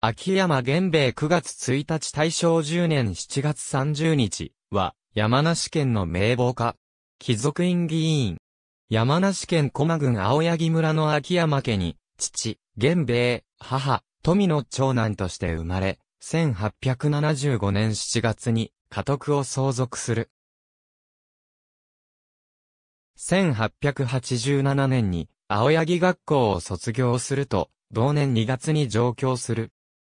秋山玄米9月1日大正10年7月30日は、山梨県の名簿家。貴族院議員。山梨県駒郡青柳村の秋山家に、父、玄米、母、富の長男として生まれ、1875年7月に、家督を相続する。1887年に、青柳学校を卒業すると、同年2月に上京する。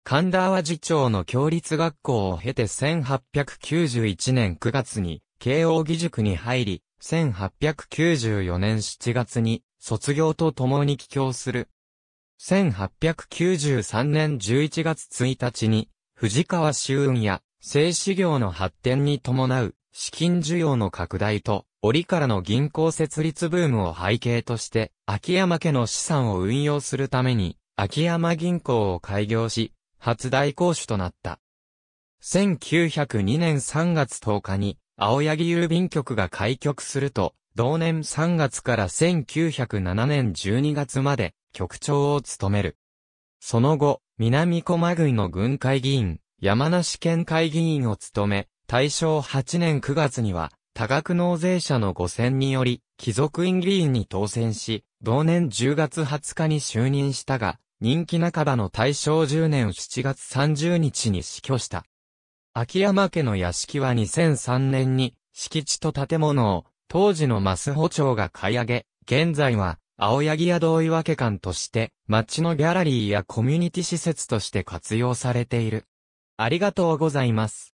神田淡路町の共立学校を経て1891年9月に、慶応義塾に入り、1894年7月に、卒業と共に帰郷する。1893年11月1日に、藤川修運や、製紙業の発展に伴う、資金需要の拡大と、折からの銀行設立ブームを背景として、秋山家の資産を運用するために、秋山銀行を開業し、初代公主となった。1902年3月10日に、青柳郵便局が開局すると、同年3月から1907年12月まで、局長を務める。その後、南駒郡の軍会議員、山梨県会議員を務め、大正8年9月には、多額納税者の5選により、貴族院議員に当選し、同年10月20日に就任したが、人気半ばの大正10年7月30日に死去した。秋山家の屋敷は2003年に、敷地と建物を、当時のマスホ町が買い上げ、現在は、青柳屋同意分け館として、町のギャラリーやコミュニティ施設として活用されている。ありがとうございます。